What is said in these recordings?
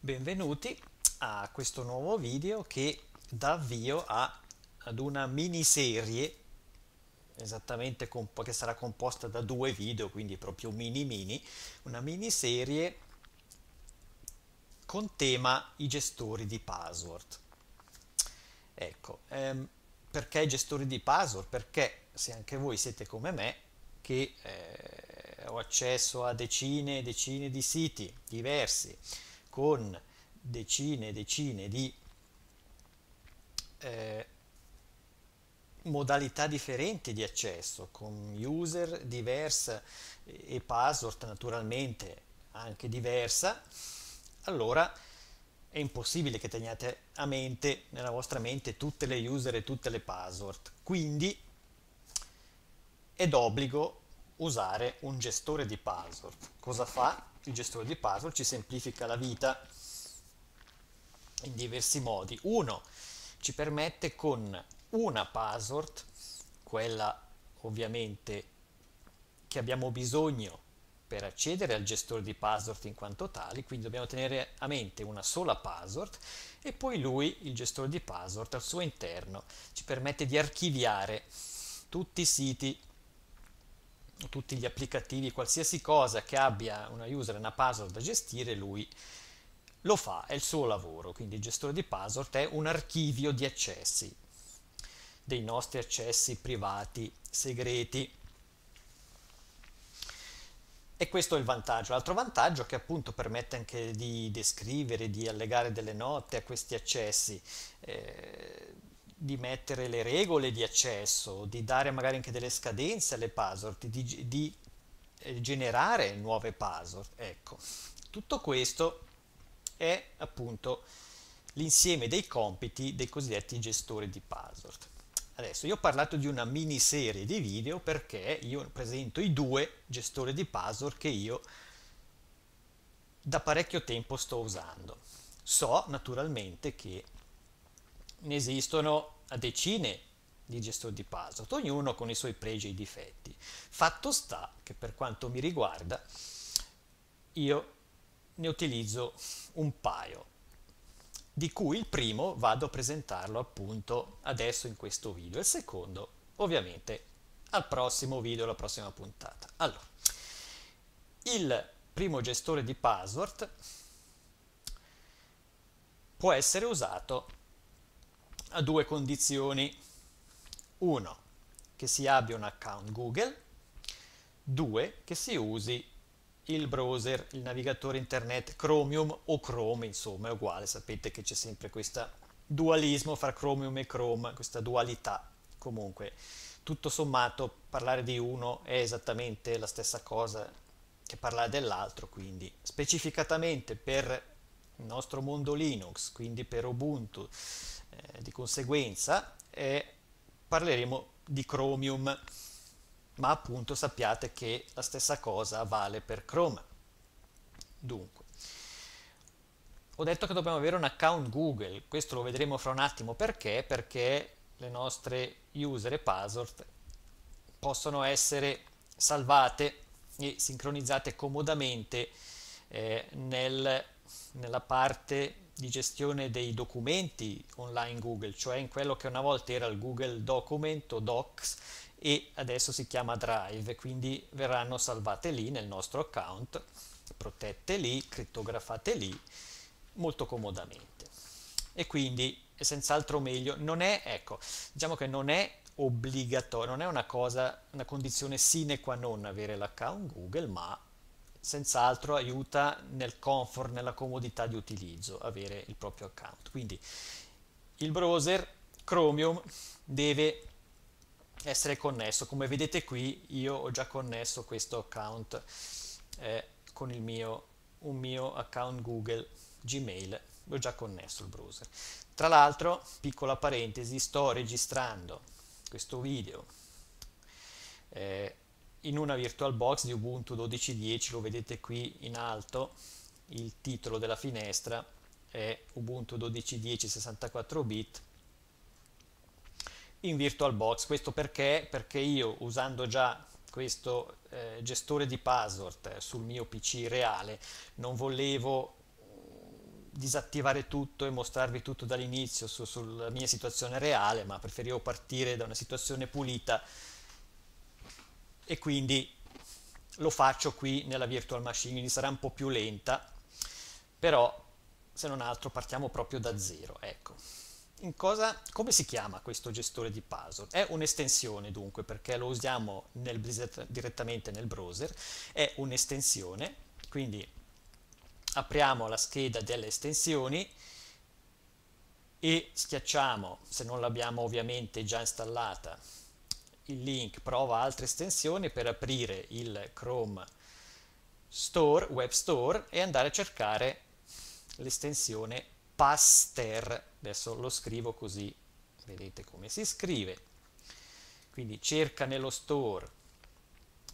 Benvenuti a questo nuovo video che dà avvio a, ad una miniserie esattamente che sarà composta da due video, quindi proprio mini mini, una miniserie con tema i gestori di password. Ecco, ehm, perché i gestori di password? Perché se anche voi siete come me, che eh, ho accesso a decine e decine di siti diversi, con decine e decine di eh, modalità differenti di accesso, con user diversa e password naturalmente anche diversa, allora è impossibile che teniate a mente, nella vostra mente, tutte le user e tutte le password. Quindi è d'obbligo usare un gestore di password. Cosa fa? il gestore di password ci semplifica la vita in diversi modi. Uno, ci permette con una password, quella ovviamente che abbiamo bisogno per accedere al gestore di password in quanto tali, quindi dobbiamo tenere a mente una sola password e poi lui, il gestore di password, al suo interno ci permette di archiviare tutti i siti tutti gli applicativi, qualsiasi cosa che abbia una user, una password da gestire, lui lo fa, è il suo lavoro. Quindi il gestore di password è un archivio di accessi, dei nostri accessi privati, segreti. E questo è il vantaggio. L'altro vantaggio è che appunto permette anche di descrivere, di allegare delle note a questi accessi. Eh, di mettere le regole di accesso, di dare magari anche delle scadenze alle password, di, di eh, generare nuove password. Ecco, tutto questo è appunto l'insieme dei compiti dei cosiddetti gestori di password. Adesso io ho parlato di una miniserie di video perché io presento i due gestori di password che io da parecchio tempo sto usando. So naturalmente che ne esistono a decine di gestori di password, ognuno con i suoi pregi e i difetti. Fatto sta che per quanto mi riguarda io ne utilizzo un paio, di cui il primo vado a presentarlo appunto adesso in questo video, il secondo ovviamente al prossimo video, alla prossima puntata. Allora, il primo gestore di password può essere usato a due condizioni. Uno, che si abbia un account Google. Due, che si usi il browser, il navigatore internet Chromium o Chrome, insomma, è uguale. Sapete che c'è sempre questo dualismo fra Chromium e Chrome, questa dualità. Comunque, tutto sommato, parlare di uno è esattamente la stessa cosa che parlare dell'altro, quindi specificatamente per il nostro mondo Linux, quindi per Ubuntu, eh, di conseguenza eh, parleremo di Chromium, ma appunto sappiate che la stessa cosa vale per Chrome. Dunque, ho detto che dobbiamo avere un account Google, questo lo vedremo fra un attimo perché, perché le nostre user e password possono essere salvate e sincronizzate comodamente eh, nel nella parte di gestione dei documenti online Google, cioè in quello che una volta era il Google Document o Docs e adesso si chiama Drive, quindi verranno salvate lì nel nostro account, protette lì, crittografate lì molto comodamente. E quindi è senz'altro meglio, non è, ecco, diciamo che non è obbligatorio, non è una cosa, una condizione sine qua non avere l'account Google, ma senz'altro aiuta nel comfort, nella comodità di utilizzo, avere il proprio account. Quindi il browser Chromium deve essere connesso. Come vedete qui io ho già connesso questo account eh, con il mio, un mio account Google Gmail, l'ho già connesso il browser. Tra l'altro, piccola parentesi, sto registrando questo video eh, in una VirtualBox di Ubuntu 12.10, lo vedete qui in alto, il titolo della finestra è Ubuntu 12.10 64 bit in VirtualBox. Questo perché? Perché io usando già questo eh, gestore di password eh, sul mio PC reale non volevo disattivare tutto e mostrarvi tutto dall'inizio su, sulla mia situazione reale, ma preferivo partire da una situazione pulita e quindi lo faccio qui nella virtual machine, quindi sarà un po' più lenta, però se non altro partiamo proprio da zero, ecco. Cosa, come si chiama questo gestore di puzzle? È un'estensione dunque, perché lo usiamo nel Blizzard, direttamente nel browser, è un'estensione, quindi apriamo la scheda delle estensioni e schiacciamo, se non l'abbiamo ovviamente già installata, il link prova altre estensioni per aprire il Chrome Store, Web Store e andare a cercare l'estensione Paster. Adesso lo scrivo così vedete come si scrive. Quindi cerca nello store.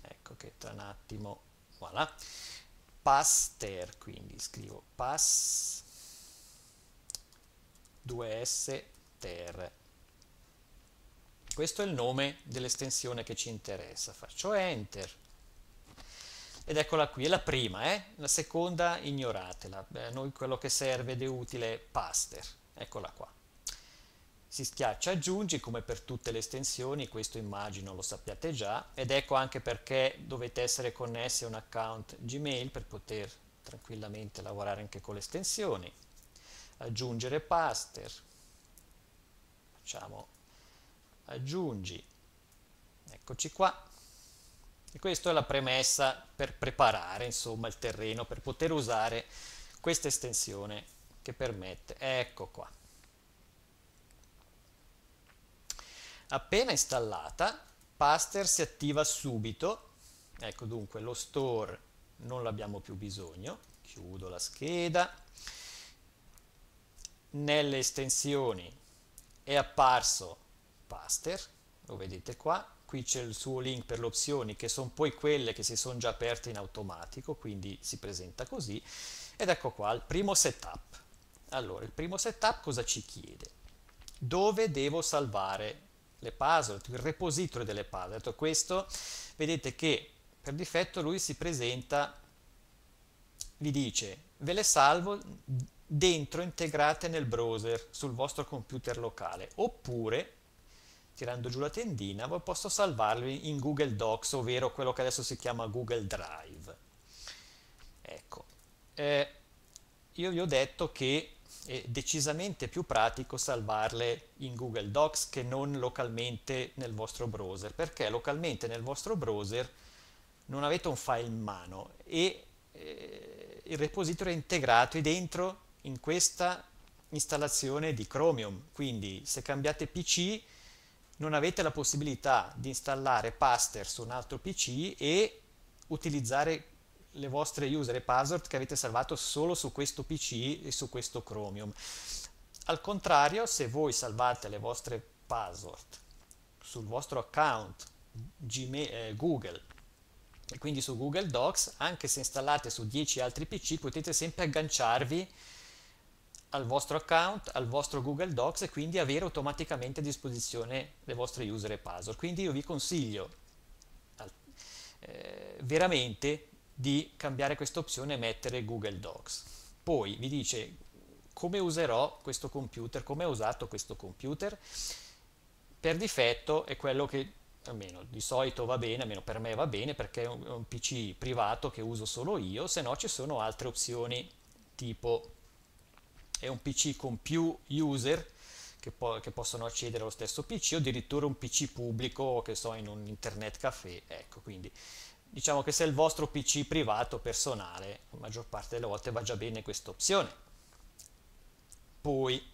Ecco che tra un attimo, voilà. Paster, quindi scrivo pass 2s ter questo è il nome dell'estensione che ci interessa, faccio Enter. Ed eccola qui, è la prima, eh? la seconda ignoratela, a noi quello che serve ed è utile è Paster, eccola qua. Si schiaccia aggiungi, come per tutte le estensioni, questo immagino lo sappiate già, ed ecco anche perché dovete essere connessi a un account Gmail per poter tranquillamente lavorare anche con le estensioni aggiungere paster facciamo aggiungi, eccoci qua, e questa è la premessa per preparare insomma il terreno per poter usare questa estensione che permette, ecco qua. Appena installata, Paster si attiva subito, ecco dunque lo store non l'abbiamo più bisogno, chiudo la scheda, nelle estensioni è apparso cluster, lo vedete qua, qui c'è il suo link per le opzioni che sono poi quelle che si sono già aperte in automatico, quindi si presenta così, ed ecco qua il primo setup. Allora, il primo setup cosa ci chiede? Dove devo salvare le puzzle, il repository delle puzzle. Detto questo, vedete che per difetto lui si presenta, vi dice, ve le salvo dentro integrate nel browser sul vostro computer locale, oppure tirando giù la tendina, voi posso salvarli in Google Docs, ovvero quello che adesso si chiama Google Drive. Ecco, eh, io vi ho detto che è decisamente più pratico salvarle in Google Docs che non localmente nel vostro browser, perché localmente nel vostro browser non avete un file in mano e eh, il repository è integrato dentro in questa installazione di Chromium, quindi se cambiate PC non avete la possibilità di installare Paster su un altro PC e utilizzare le vostre user e password che avete salvato solo su questo PC e su questo Chromium. Al contrario, se voi salvate le vostre password sul vostro account Gmail, eh, Google e quindi su Google Docs, anche se installate su 10 altri PC, potete sempre agganciarvi al vostro account, al vostro Google Docs e quindi avere automaticamente a disposizione le vostre user e password. Quindi io vi consiglio eh, veramente di cambiare questa opzione e mettere Google Docs. Poi vi dice come userò questo computer, come ho usato questo computer. Per difetto è quello che almeno di solito va bene, almeno per me va bene perché è un, è un PC privato che uso solo io, se no ci sono altre opzioni tipo è un PC con più user che, po che, possono accedere allo stesso PC o addirittura un PC pubblico che so in un internet caffè, ecco quindi diciamo che se è il vostro PC privato personale, la maggior parte delle volte va già bene questa opzione. Poi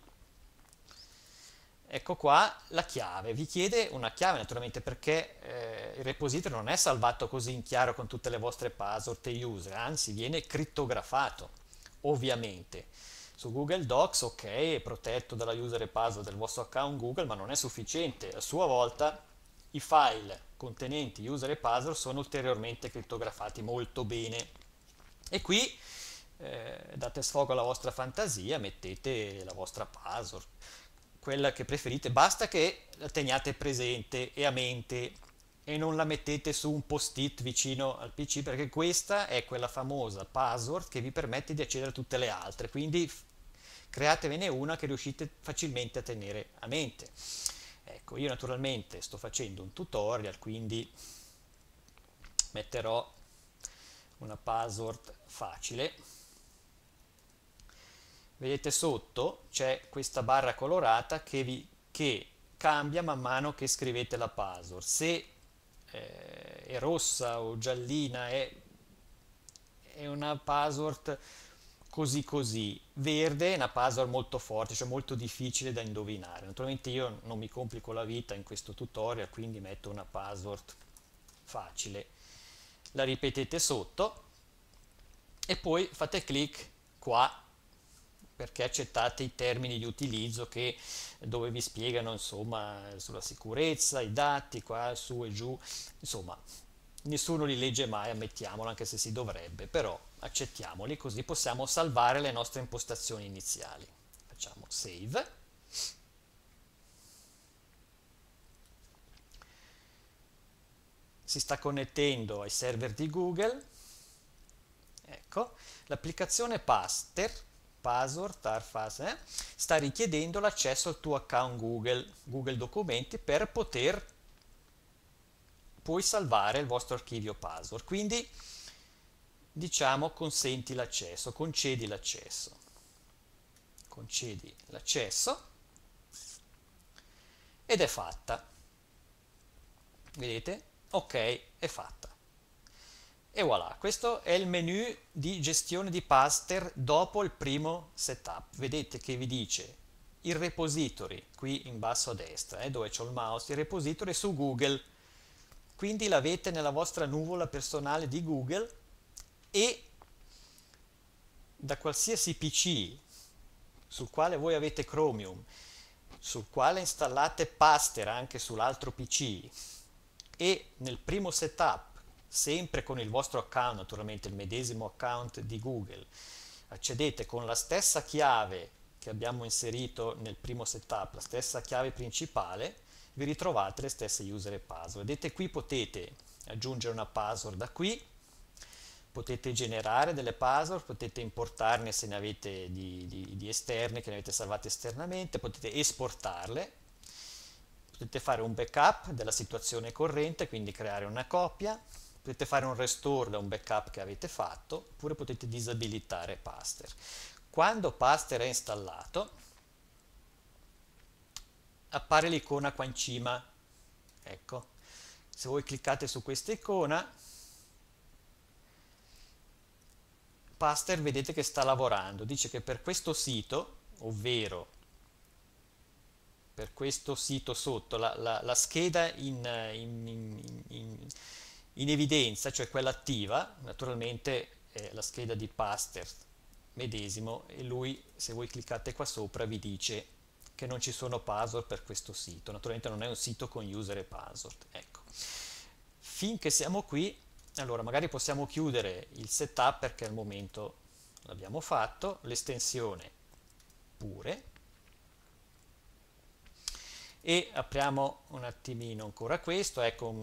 ecco qua la chiave, vi chiede una chiave naturalmente perché eh, il repository non è salvato così in chiaro con tutte le vostre password e user, anzi viene crittografato ovviamente su Google Docs, ok, è protetto dalla user e password del vostro account Google, ma non è sufficiente. A sua volta i file contenenti user e password sono ulteriormente crittografati molto bene. E qui eh, date sfogo alla vostra fantasia, mettete la vostra password, quella che preferite, basta che la teniate presente e a mente e non la mettete su un post-it vicino al PC perché questa è quella famosa password che vi permette di accedere a tutte le altre, quindi createvene una che riuscite facilmente a tenere a mente. Ecco, io naturalmente sto facendo un tutorial, quindi metterò una password facile. Vedete sotto c'è questa barra colorata che, vi, che cambia man mano che scrivete la password. Se eh, è rossa o giallina è, è una password così così. Verde è una puzzle molto forte, cioè molto difficile da indovinare. Naturalmente io non mi complico la vita in questo tutorial, quindi metto una password facile. La ripetete sotto e poi fate clic qua perché accettate i termini di utilizzo che, dove vi spiegano insomma sulla sicurezza, i dati qua su e giù, insomma nessuno li legge mai, ammettiamolo, anche se si dovrebbe, però accettiamoli così possiamo salvare le nostre impostazioni iniziali. Facciamo save. Si sta connettendo ai server di Google. Ecco, l'applicazione Paster, Pasor, Tarfas, eh, sta richiedendo l'accesso al tuo account Google, Google Documenti per poter puoi salvare il vostro archivio password. Quindi diciamo consenti l'accesso, concedi l'accesso. Concedi l'accesso ed è fatta. Vedete? Ok, è fatta. E voilà, questo è il menu di gestione di paster dopo il primo setup. Vedete che vi dice il repository qui in basso a destra, eh, dove c'è il mouse, il repository su Google quindi l'avete nella vostra nuvola personale di Google e da qualsiasi PC sul quale voi avete Chromium, sul quale installate Paster anche sull'altro PC e nel primo setup, sempre con il vostro account, naturalmente il medesimo account di Google, accedete con la stessa chiave che abbiamo inserito nel primo setup, la stessa chiave principale, vi ritrovate le stesse user e password. Vedete qui potete aggiungere una password da qui, potete generare delle password, potete importarne se ne avete di, di, di esterne, che ne avete salvate esternamente, potete esportarle, potete fare un backup della situazione corrente, quindi creare una copia, potete fare un restore da un backup che avete fatto, oppure potete disabilitare Paster. Quando Paster è installato, appare l'icona qua in cima. Ecco, se voi cliccate su questa icona, Paster vedete che sta lavorando, dice che per questo sito, ovvero per questo sito sotto, la, la, la scheda in, in, in, in, evidenza, cioè quella attiva, naturalmente è la scheda di Paster medesimo e lui se voi cliccate qua sopra vi dice che non ci sono password per questo sito. Naturalmente non è un sito con user e password. Ecco. Finché siamo qui, allora magari possiamo chiudere il setup perché al momento l'abbiamo fatto, l'estensione pure, e apriamo un attimino ancora questo, ecco,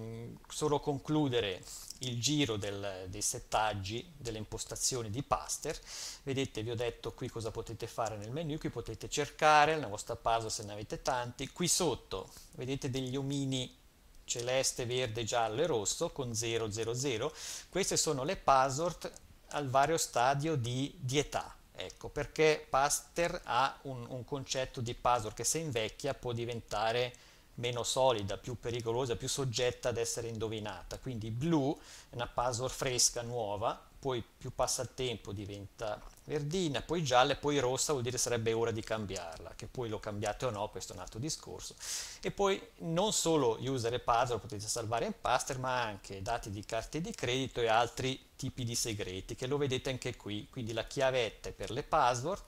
solo concludere il giro del, dei settaggi, delle impostazioni di Paster, vedete vi ho detto qui cosa potete fare nel menu, qui potete cercare la vostra puzzle se ne avete tanti, qui sotto vedete degli omini celeste, verde, giallo e rosso con 000, queste sono le puzzle al vario stadio di, di età, Ecco, perché Paster ha un, un concetto di puzzle che se invecchia può diventare meno solida, più pericolosa, più soggetta ad essere indovinata. Quindi blu è una puzzle fresca, nuova, poi più passa il tempo diventa verdina, poi gialla poi rossa vuol dire sarebbe ora di cambiarla, che poi lo cambiate o no, questo è un altro discorso. E poi non solo user e password potete salvare in paster, ma anche dati di carte di credito e altri tipi di segreti, che lo vedete anche qui, quindi la chiavetta è per le password,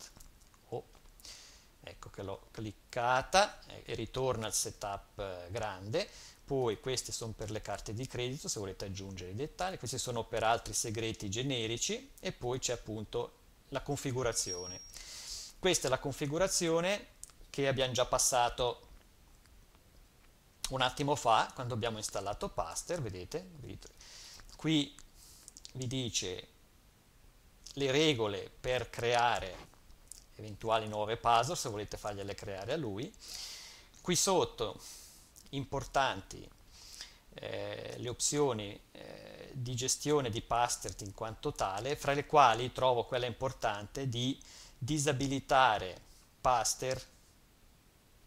ecco che l'ho cliccata e ritorna al setup eh, grande poi queste sono per le carte di credito se volete aggiungere i dettagli questi sono per altri segreti generici e poi c'è appunto la configurazione questa è la configurazione che abbiamo già passato un attimo fa quando abbiamo installato Paster vedete qui vi dice le regole per creare eventuali nuove puzzle se volete fargliele creare a lui. Qui sotto, importanti, eh, le opzioni eh, di gestione di Pastert in quanto tale, fra le quali trovo quella importante di disabilitare Paster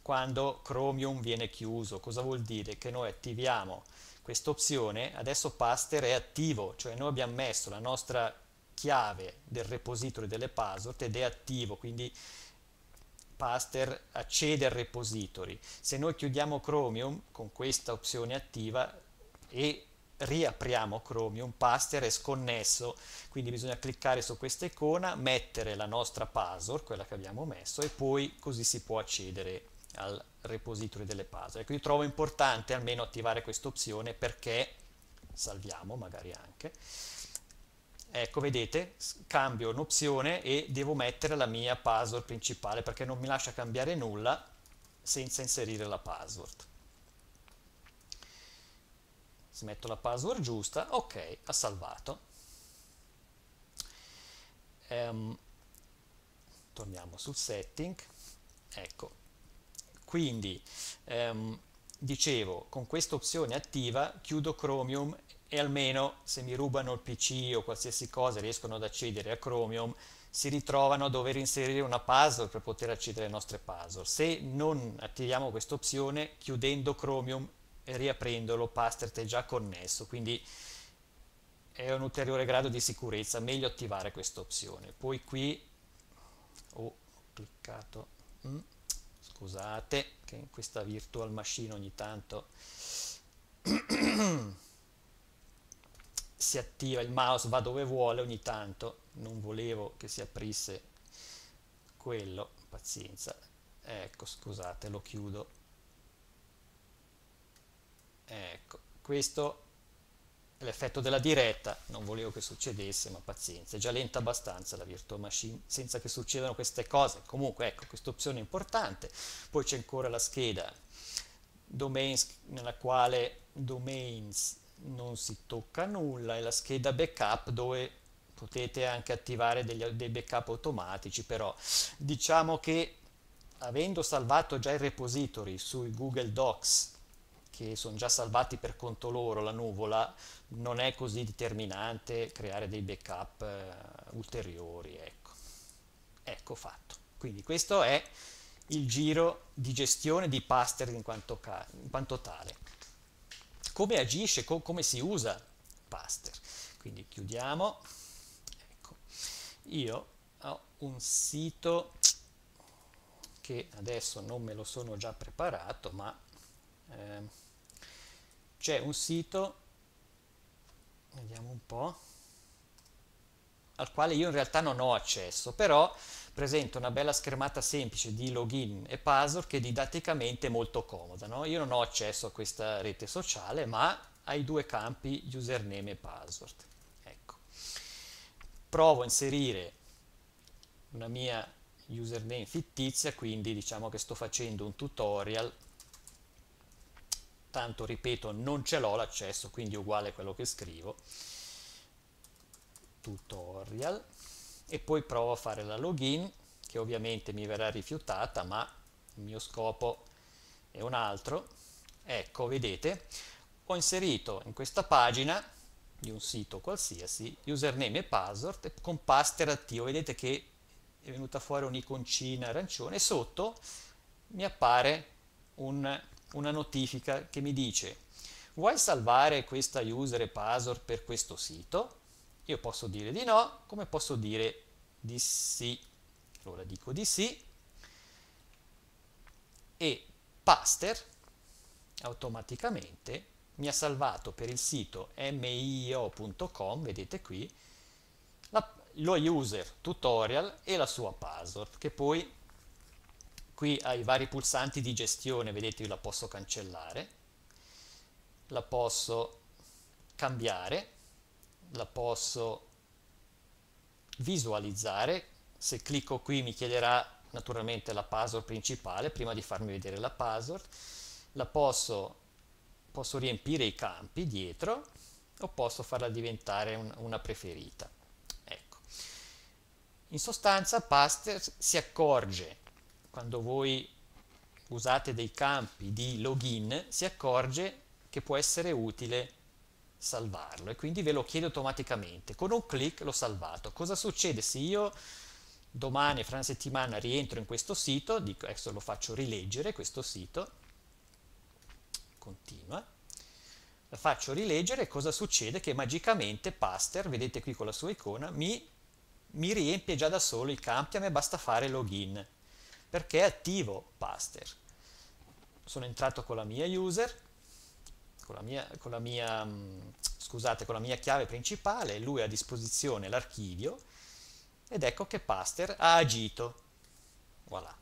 quando Chromium viene chiuso. Cosa vuol dire? Che noi attiviamo questa opzione, adesso Paster è attivo, cioè noi abbiamo messo la nostra chiave del repository delle password ed è attivo, quindi Paster accede al repository. Se noi chiudiamo Chromium con questa opzione attiva e riapriamo Chromium, Paster è sconnesso, quindi bisogna cliccare su questa icona, mettere la nostra password, quella che abbiamo messo, e poi così si può accedere al repository delle password. Ecco, io trovo importante almeno attivare questa opzione perché salviamo magari anche ecco vedete cambio un'opzione e devo mettere la mia password principale perché non mi lascia cambiare nulla senza inserire la password se metto la password giusta ok ha salvato um, torniamo sul setting ecco quindi um, dicevo con questa opzione attiva chiudo Chromium e almeno se mi rubano il PC o qualsiasi cosa riescono ad accedere a Chromium, si ritrovano a dover inserire una puzzle per poter accedere alle nostre puzzle. Se non attiviamo questa opzione, chiudendo Chromium e riaprendolo, Pastert è già connesso, quindi è un ulteriore grado di sicurezza, meglio attivare questa opzione. Poi qui oh, ho cliccato, mm, scusate che in questa virtual machine ogni tanto... si attiva il mouse, va dove vuole ogni tanto, non volevo che si aprisse quello, pazienza, ecco scusate lo chiudo, ecco questo è l'effetto della diretta, non volevo che succedesse ma pazienza, è già lenta abbastanza la virtual machine senza che succedano queste cose, comunque ecco questa opzione è importante, poi c'è ancora la scheda domains nella quale domains non si tocca nulla e la scheda backup dove potete anche attivare degli, dei backup automatici però diciamo che avendo salvato già i repository sui Google Docs che sono già salvati per conto loro la nuvola non è così determinante creare dei backup eh, ulteriori ecco. ecco fatto quindi questo è il giro di gestione di Paster in quanto, in quanto tale come agisce, co come si usa Paster. Quindi chiudiamo. Ecco. Io ho un sito che adesso non me lo sono già preparato, ma eh, c'è un sito, vediamo un po' al quale io in realtà non ho accesso, però presenta una bella schermata semplice di login e password che didatticamente è molto comoda. No? Io non ho accesso a questa rete sociale, ma ai due campi username e password. Ecco. Provo a inserire una mia username fittizia, quindi diciamo che sto facendo un tutorial tanto ripeto non ce l'ho l'accesso quindi uguale a quello che scrivo tutorial e poi provo a fare la login che ovviamente mi verrà rifiutata ma il mio scopo è un altro ecco vedete ho inserito in questa pagina di un sito qualsiasi username e password con paster attivo vedete che è venuta fuori un'iconcina arancione e sotto mi appare un, una notifica che mi dice vuoi salvare questa user e password per questo sito io posso dire di no, come posso dire di sì. Allora dico di sì e Paster automaticamente mi ha salvato per il sito mio.com, vedete qui, la, lo user tutorial e la sua password, che poi qui ai vari pulsanti di gestione, vedete io la posso cancellare, la posso cambiare, la posso visualizzare. Se clicco qui mi chiederà naturalmente la password principale prima di farmi vedere la password. La posso, posso riempire i campi dietro o posso farla diventare un, una preferita. Ecco. In sostanza Paster si accorge quando voi usate dei campi di login, si accorge che può essere utile salvarlo e quindi ve lo chiede automaticamente. Con un clic l'ho salvato. Cosa succede se io domani, fra una settimana, rientro in questo sito, dico, adesso lo faccio rileggere questo sito, continua, la faccio rileggere cosa succede? Che magicamente Paster, vedete qui con la sua icona, mi, mi riempie già da solo i campi, a me basta fare login, perché è attivo Paster. Sono entrato con la mia user, con la mia, con la mia, mm, scusate, con la mia chiave principale, lui ha a disposizione l'archivio ed ecco che Paster ha agito. Voilà.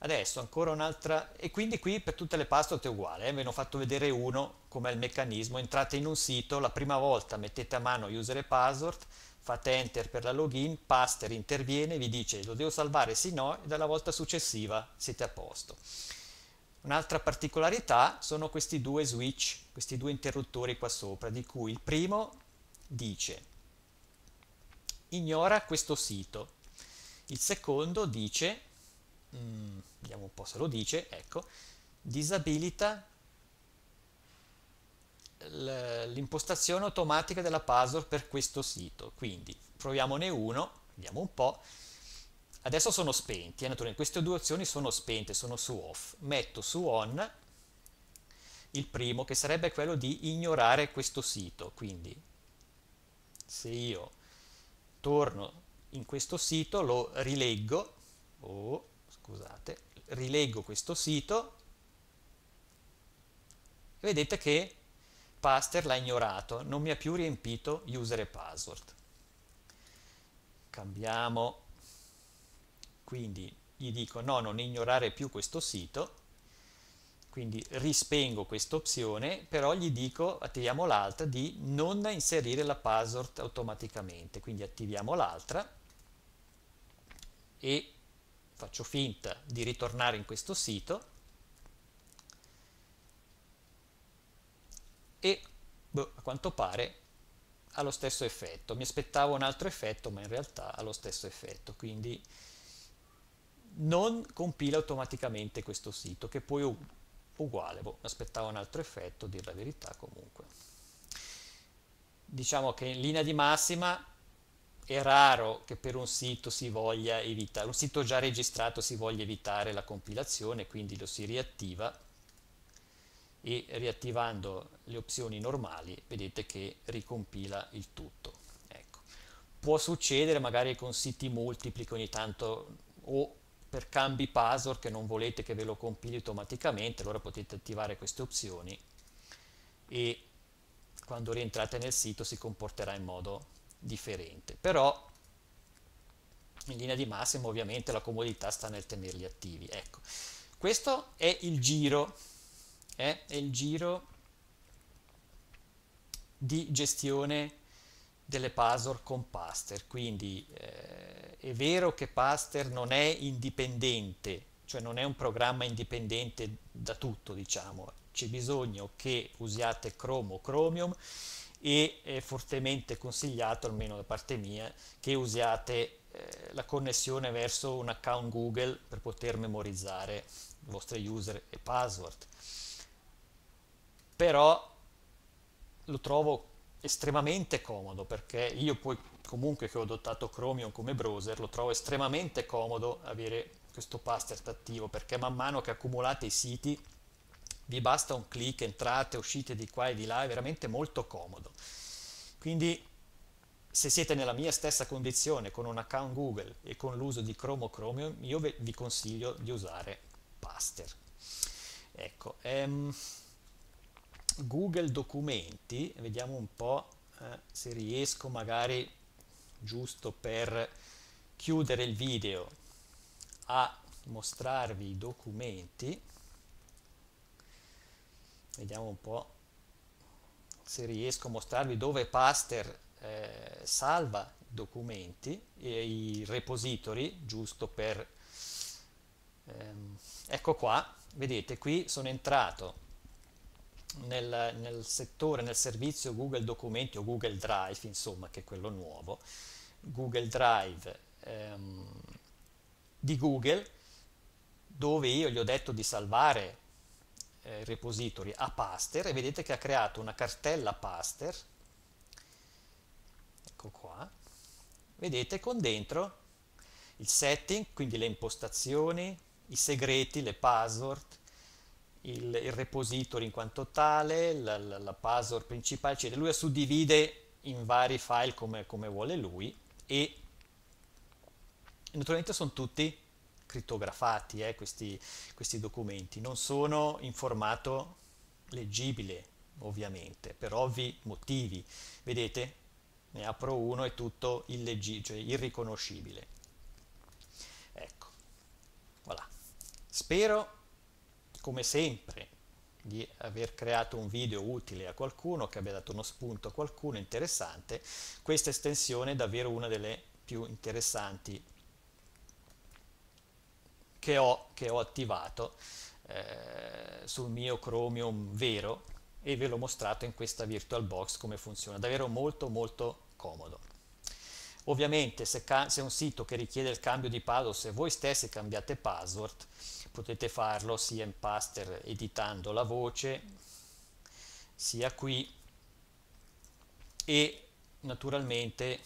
Adesso ancora un'altra, e quindi qui per tutte le password è uguale, eh? ve ne ho fatto vedere uno com'è il meccanismo, entrate in un sito, la prima volta mettete a mano user e password, fate enter per la login, Paster interviene, vi dice lo devo salvare sì no, e dalla volta successiva siete a posto. Un'altra particolarità sono questi due switch, questi due interruttori qua sopra, di cui il primo dice ignora questo sito, il secondo dice, mm, vediamo un po' se lo dice, ecco, disabilita l'impostazione automatica della password per questo sito, quindi proviamone uno, vediamo un po', adesso sono spenti, eh, naturalmente queste due opzioni sono spente, sono su off, metto su on il primo che sarebbe quello di ignorare questo sito, quindi se io torno in questo sito lo rileggo, oh, scusate, rileggo questo sito, vedete che Paster l'ha ignorato, non mi ha più riempito user e password. Cambiamo quindi gli dico no, non ignorare più questo sito, quindi rispengo questa opzione, però gli dico, attiviamo l'altra, di non inserire la password automaticamente, quindi attiviamo l'altra e faccio finta di ritornare in questo sito e boh, a quanto pare ha lo stesso effetto, mi aspettavo un altro effetto ma in realtà ha lo stesso effetto, quindi non compila automaticamente questo sito, che poi è uguale, boh, aspettavo un altro effetto, dir la verità comunque. Diciamo che in linea di massima è raro che per un sito si voglia evitare, un sito già registrato si voglia evitare la compilazione, quindi lo si riattiva e riattivando le opzioni normali vedete che ricompila il tutto. Ecco. Può succedere magari con siti multipli che ogni tanto o per cambi password che non volete che ve lo compili automaticamente, allora potete attivare queste opzioni e quando rientrate nel sito si comporterà in modo differente. Però in linea di massima ovviamente la comodità sta nel tenerli attivi. Ecco, questo è il giro, eh? è il giro di gestione delle password con Paster, quindi eh, è vero che Pasteur non è indipendente, cioè non è un programma indipendente da tutto, diciamo, c'è bisogno che usiate Chrome o Chromium e è fortemente consigliato, almeno da parte mia, che usiate eh, la connessione verso un account Google per poter memorizzare i vostri user e password. Però lo trovo estremamente comodo perché io poi comunque che ho adottato Chromium come browser, lo trovo estremamente comodo avere questo password attivo perché man mano che accumulate i siti vi basta un clic, entrate, uscite di qua e di là, è veramente molto comodo. Quindi se siete nella mia stessa condizione con un account Google e con l'uso di Chrome o Chromium, io vi consiglio di usare Paster. Ecco, ehm, Google Documenti, vediamo un po' eh, se riesco magari giusto per chiudere il video a mostrarvi i documenti vediamo un po' se riesco a mostrarvi dove Paster eh, salva i documenti e i repository giusto per ehm, ecco qua vedete qui sono entrato nel, nel settore, nel servizio Google Documenti o Google Drive, insomma, che è quello nuovo, Google Drive ehm, di Google, dove io gli ho detto di salvare eh, repository a Paster e vedete che ha creato una cartella Paster, ecco qua, vedete con dentro il setting, quindi le impostazioni, i segreti, le password, il, il repository in quanto tale, la, la, la password principale, eccetera. Lui la suddivide in vari file come, come vuole lui e naturalmente sono tutti crittografati eh, questi, questi documenti, non sono in formato leggibile ovviamente, per ovvi motivi. Vedete, ne apro uno è tutto illegibile, cioè irriconoscibile. Ecco, voilà. Spero come sempre, di aver creato un video utile a qualcuno, che abbia dato uno spunto a qualcuno interessante, questa estensione è davvero una delle più interessanti che ho, che ho attivato eh, sul mio Chromium vero e ve l'ho mostrato in questa VirtualBox come funziona, davvero molto molto comodo. Ovviamente se, se è un sito che richiede il cambio di password, se voi stessi cambiate password, potete farlo sia in Paster editando la voce sia qui e naturalmente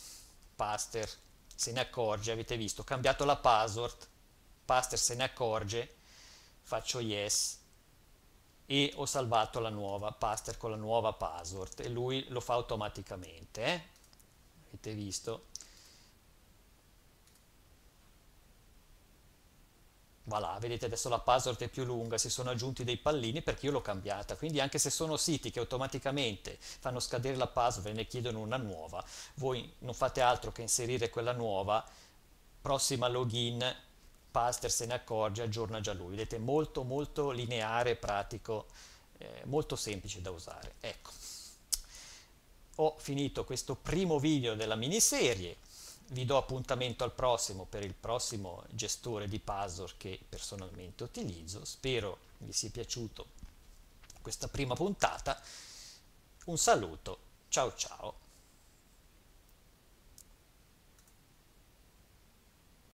Paster se ne accorge, avete visto, ho cambiato la password, Paster se ne accorge, faccio yes e ho salvato la nuova Paster con la nuova password e lui lo fa automaticamente, eh? avete visto? voilà, vedete adesso la password è più lunga, si sono aggiunti dei pallini perché io l'ho cambiata, quindi anche se sono siti che automaticamente fanno scadere la password e ne chiedono una nuova, voi non fate altro che inserire quella nuova, prossima login, Paster se ne accorge, aggiorna già lui, vedete molto molto lineare, pratico, eh, molto semplice da usare, ecco. Ho finito questo primo video della miniserie vi do appuntamento al prossimo per il prossimo gestore di puzzle che personalmente utilizzo. Spero vi sia piaciuto questa prima puntata. Un saluto, ciao ciao.